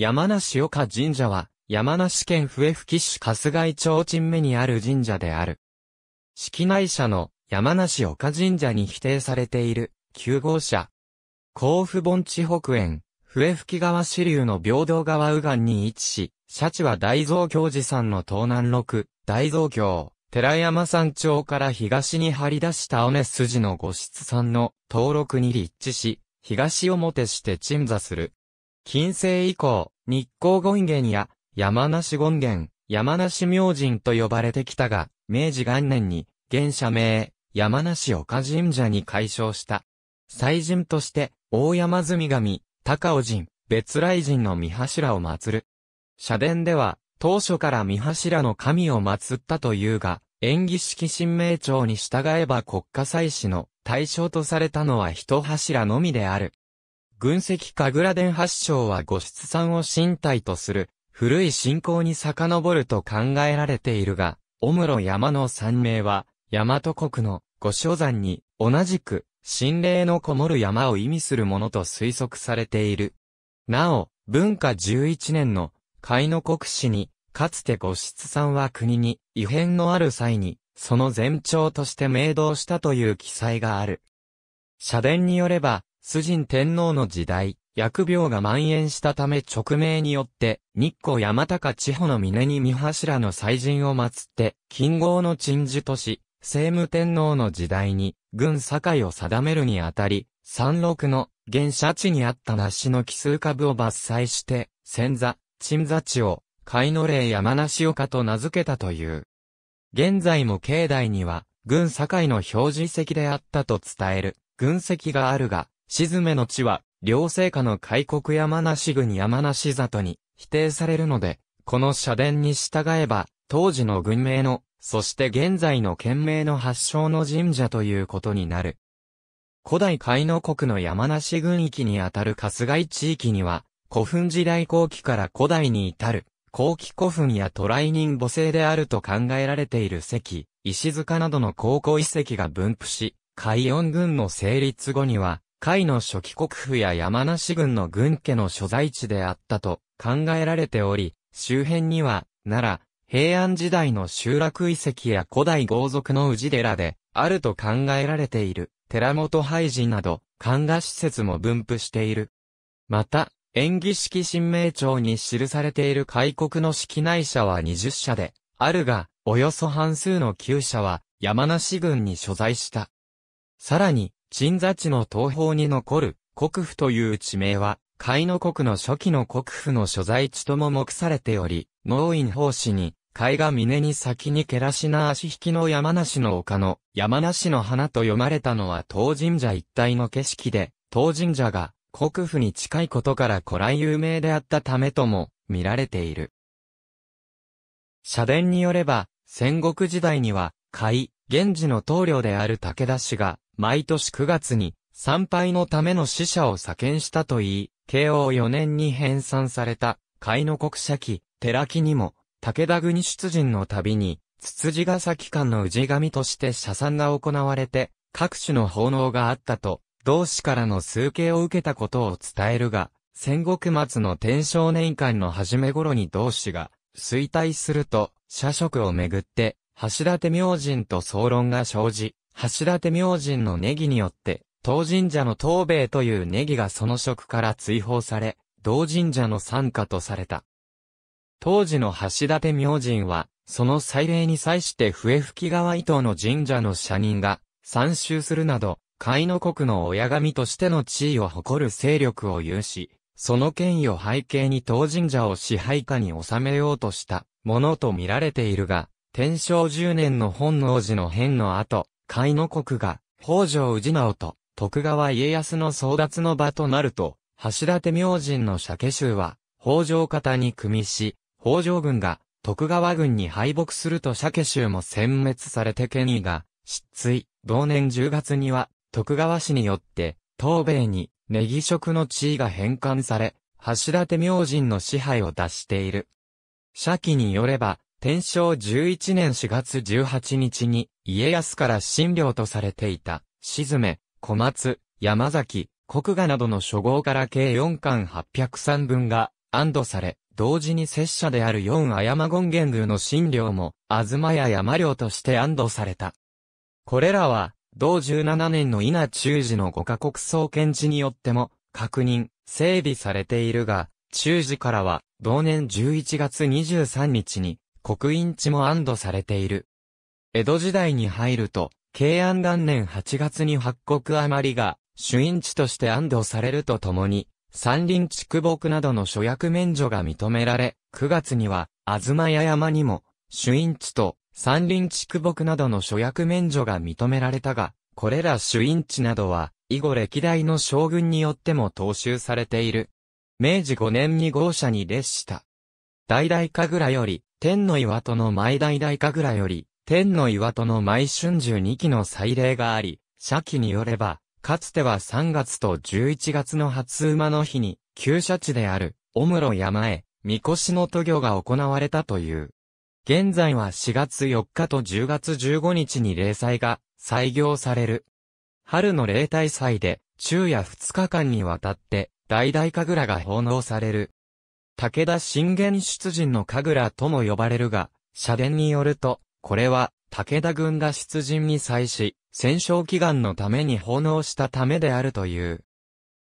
山梨岡神社は、山梨県笛吹市春日井町鎮目にある神社である。式内社の山梨岡神社に否定されている9号社。甲府盆地北園、笛吹川支流の平等川右岸に位置し、社地は大蔵教寺山の東南六、大蔵教、寺山山頂から東に張り出した尾根筋の五室山の登録に立地し、東表して鎮座する。近世以降、日光権現や山梨権現、山梨明神と呼ばれてきたが、明治元年に、現社名、山梨岡神社に改称した。祭神として、大山積神、高尾神、別来神の三柱を祀る。社殿では、当初から三柱の神を祀ったというが、演技式神明朝に従えば国家祭祀の対象とされたのは一柱のみである。軍籍神楽殿発祥は五室山を身体とする、古い信仰に遡ると考えられているが、おむろ山の山名は、大和国の五所山に、同じく、神霊のこもる山を意味するものと推測されている。なお、文化11年の、海の国史に、かつて五室山は国に、異変のある際に、その前兆として明導したという記載がある。社殿によれば、崇神天皇の時代、疫病が蔓延したため直命によって、日光山高地方の峰に三柱の祭神を祀って、金剛の鎮守とし、聖武天皇の時代に、軍境を定めるにあたり、山麓の現社地にあった梨の奇数株を伐採して、仙座、鎮座地を、海の霊山梨岡と名付けたという。現在も境内には、軍境の表示石であったと伝える、軍石があるが、沈めの地は、両聖下の開国山梨郡山梨里に否定されるので、この社殿に従えば、当時の軍名の、そして現在の県名の発祥の神社ということになる。古代海の国の山梨郡域にあたる春日井地域には、古墳時代後期から古代に至る、後期古墳や渡来人母性であると考えられている石、石塚などの高校遺跡が分布し、海四軍の成立後には、甲斐の初期国府や山梨郡の軍家の所在地であったと考えられており、周辺には、奈良、平安時代の集落遺跡や古代豪族の氏寺で、あると考えられている、寺本廃寺など、漢画施設も分布している。また、演技式神明帳に記されている開国の式内社は20社で、あるが、およそ半数の旧社は、山梨郡に所在した。さらに、鎮座地の東方に残る国府という地名は、海の国の初期の国府の所在地とも目されており、農院法師に、海が峰に先にけらしな足引きの山梨の丘の山梨の花と読まれたのは東神社一帯の景色で、東神社が国府に近いことから古来有名であったためとも見られている。社殿によれば、戦国時代には、甲斐、源氏の棟梁である武田氏が、毎年9月に参拝のための死者を左遷したといい、慶応4年に編纂された、海の国社記、寺記にも、武田国出陣の旅に、つつじが崎間の氏神として社賛が行われて、各種の奉納があったと、同志からの崇敬を受けたことを伝えるが、戦国末の天正年間の初め頃に同志が、衰退すると、社職をめぐって、橋立明神と総論が生じ、柱手明神のネギによって、当神社の東米というネギがその職から追放され、同神社の参加とされた。当時の橋立明神は、その祭礼に際して笛吹川伊藤の神社の社人が参集するなど、海の国の親神としての地位を誇る勢力を有し、その権威を背景に当神社を支配下に収めようとしたものと見られているが、天正十年の本能寺の変の後、海の国が、北条氏直と、徳川家康の争奪の場となると、橋立明神の鮭衆は、北条方に組みし、北条軍が、徳川軍に敗北すると鮭衆も殲滅されて権威が、失墜。同年10月には、徳川氏によって、東米に、ネギ職の地位が返還され、橋立明神の支配を脱している。社記によれば、天正11年4月18日に、家康から新領とされていた、静め、小松、山崎、国賀などの諸号から計4巻803分が、安堵され、同時に拙者である四誤権現宮の新領も、東や山領として安堵された。これらは、同17年の稲中寺の五カ国総検事によっても、確認、整備されているが、中寺からは、同年11月23日に、刻印地も安堵されている。江戸時代に入ると、慶安元年8月に八国余りが、主印地として安堵されるとともに、山林畜牧などの諸役免除が認められ、9月には、東屋山にも、主印地と山林畜牧などの諸役免除が認められたが、これら主印地などは、以後歴代の将軍によっても踏襲されている。明治5年に豪社に列した。大々神楽より、天の岩戸の舞大大神楽より、天の岩戸の毎春秋二期の祭礼があり、社記によれば、かつては3月と11月の初馬の日に、旧社地である、おむろ山へ、神輿の渡御が行われたという。現在は4月4日と10月15日に霊祭が、採行される。春の霊大祭で、昼夜2日間にわたって、大々神楽が奉納される。武田信玄出陣の神楽とも呼ばれるが、社殿によると、これは、武田軍が出陣に際し、戦勝祈願のために奉納したためであるという。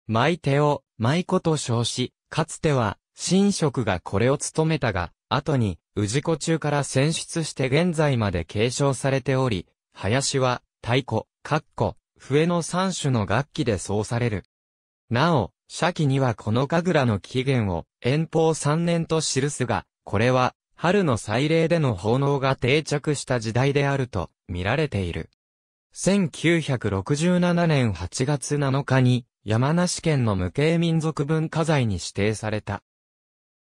舞手を、舞子と称し、かつては、神職がこれを務めたが、後に、氏子中から選出して現在まで継承されており、林は、太鼓、カッコ、笛の三種の楽器で奏される。なお、社記にはこの神楽の起源を、遠方三年と記すが、これは、春の祭礼での奉納が定着した時代であると、見られている。1967年8月7日に、山梨県の無形民族文化財に指定された。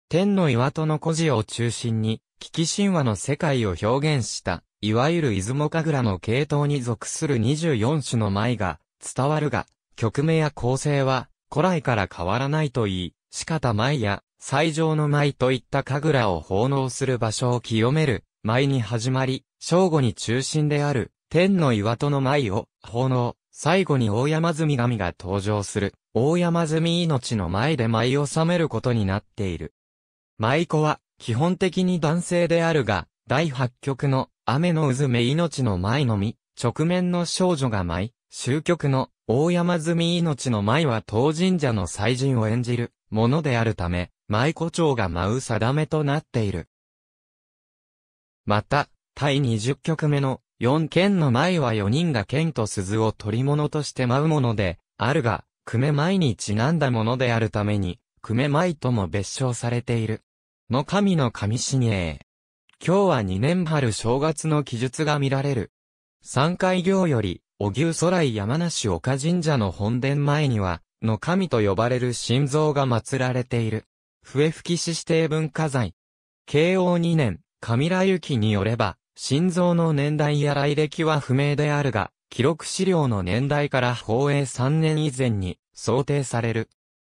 天の岩戸の故事を中心に、危機神話の世界を表現した、いわゆる出雲神楽の系統に属する24種の舞が伝わるが、曲名や構成は古来から変わらないといい、四方舞や、最上の舞といった神楽を奉納する場所を清める、舞に始まり、正午に中心である、天の岩戸の舞を奉納、最後に大山積み神が登場する、大山積み命の前で舞を収めることになっている。舞妓は、基本的に男性であるが、第八曲の、雨の渦目命の舞のみ、直面の少女が舞終局の、大山積み命の舞は当神社の祭神を演じる。ものであるため、舞子町が舞う定めとなっている。また、第20曲目の4剣の舞は4人が剣と鈴を取り物として舞うもので、あるが、久米舞にちなんだものであるために、久米舞とも別称されている。の神の神神営。今日は2年春正月の記述が見られる。三回行より、お牛空井山梨岡神社の本殿前には、の神と呼ばれる神像が祀られている。笛吹市指定文化財。慶応2年、上良きによれば、心臓の年代や来歴は不明であるが、記録資料の年代から宝永3年以前に想定される。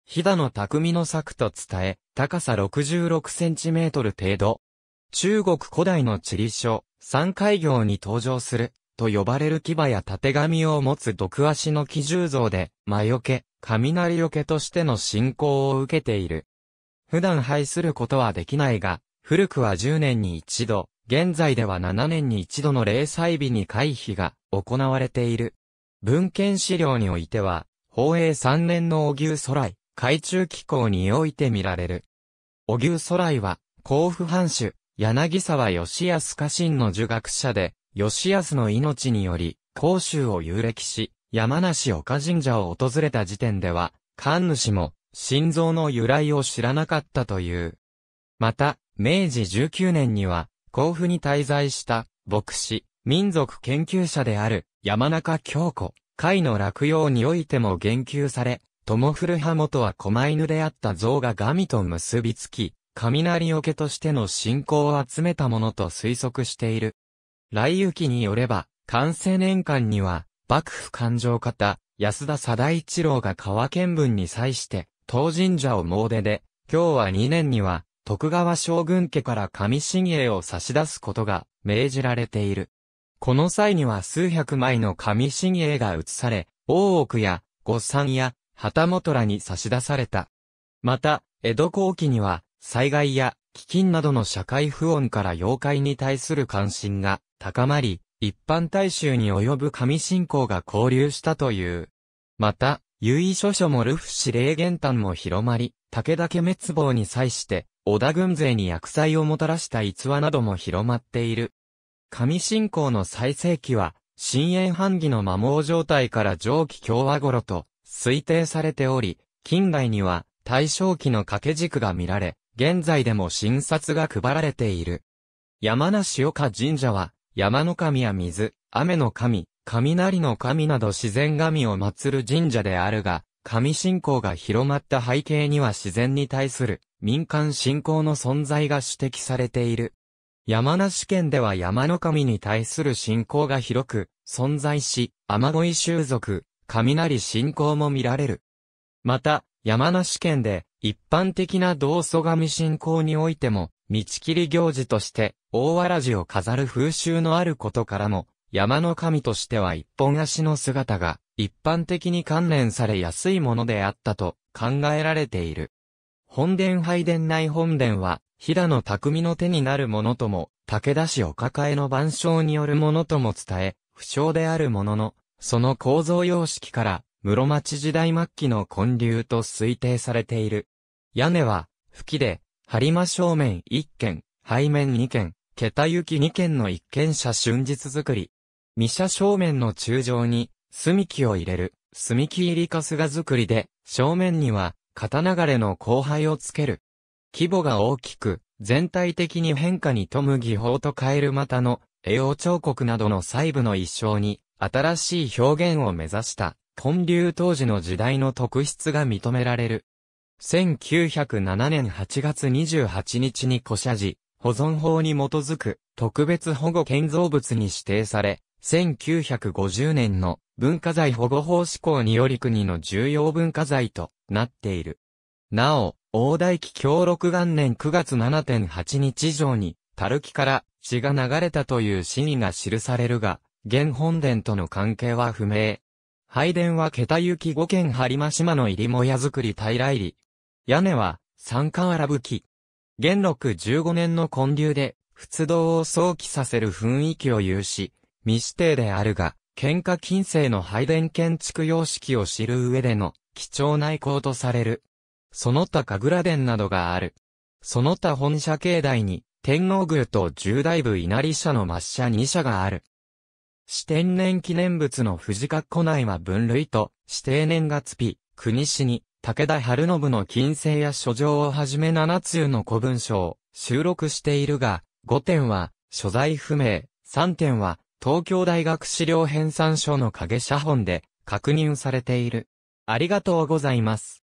飛騨の匠の作と伝え、高さ66センチメートル程度。中国古代の地理書、三海行に登場すると呼ばれる牙や縦髪を持つ毒足の奇獣像で、魔除け、雷除けとしての信仰を受けている。普段廃することはできないが、古くは10年に一度、現在では7年に一度の霊祭日に回避が行われている。文献資料においては、宝永3年のお牛空来、海中気候において見られる。お牛空来は、甲府藩主、柳沢義康家臣の儒学者で、吉安の命により、甲州を遊歴し、山梨岡神社を訪れた時点では、神主も、心臓の由来を知らなかったという。また、明治19年には、甲府に滞在した、牧師、民族研究者である、山中京子、会の落葉においても言及され、友古葉元は狛犬であった像が神と結びつき、雷よけとしての信仰を集めたものと推測している。来行によれば、完成年間には、幕府勘定方、安田貞一郎が川見文に際して、東神社を詣でで、今日は2年には、徳川将軍家から上神栄を差し出すことが命じられている。この際には数百枚の紙神栄が移され、大奥や、御三や、旗本らに差し出された。また、江戸後期には、災害や飢饉などの社会不穏から妖怪に対する関心が高まり、一般大衆に及ぶ神信仰が交流したという。また、優位諸書もルフ氏霊玄丹も広まり、武田家滅亡に際して、織田軍勢に薬剤をもたらした逸話なども広まっている。神信仰の最盛期は、深淵半疑の摩耗状態から上記共和頃と推定されており、近代には大正期の掛け軸が見られ、現在でも診察が配られている。山梨岡神社は、山の神や水、雨の神、雷の神など自然神を祀る神社であるが、神信仰が広まった背景には自然に対する民間信仰の存在が指摘されている。山梨県では山の神に対する信仰が広く存在し、雨乞い習俗、雷信仰も見られる。また、山梨県で一般的な道祖神信仰においても、道切り行事として、大わらじを飾る風習のあることからも、山の神としては一本足の姿が、一般的に関連されやすいものであったと考えられている。本殿拝殿内本殿は、騨の匠の手になるものとも、武田氏お抱えの万象によるものとも伝え、不詳であるものの、その構造様式から、室町時代末期の建立と推定されている。屋根は、吹きで、張間正面一軒、背面二軒、桁行き二軒の一軒車春日作り。三車正面の中上に、隅木を入れる、隅木入りかすが作りで、正面には、刀流れの後輩をつける。規模が大きく、全体的に変化に富む技法と変える股の、栄養彫刻などの細部の一生に、新しい表現を目指した、建流当時の時代の特質が認められる。1907年8月28日に古社寺、保存法に基づく特別保護建造物に指定され、1950年の文化財保護法施行により国の重要文化財となっている。なお、大台期協録元年9月7.8日以上に、たるきから血が流れたという真意が記されるが、現本殿との関係は不明。拝殿は桁行き五軒張間島の入りもや造り平入り。屋根は、三冠荒吹き。元禄十五年の建立で、仏道を想起させる雰囲気を有し、未指定であるが、喧嘩近世の拝殿建築様式を知る上での貴重な向とされる。その他神楽殿などがある。その他本社境内に、天皇宮と十大部稲荷社の抹社二社がある。四天然記念物の藤格古内は分類と、指定年月日、国史に、武田春信の金星や書状をはじめ七通の古文書を収録しているが、5点は、所在不明、3点は、東京大学資料編纂書の影写本で確認されている。ありがとうございます。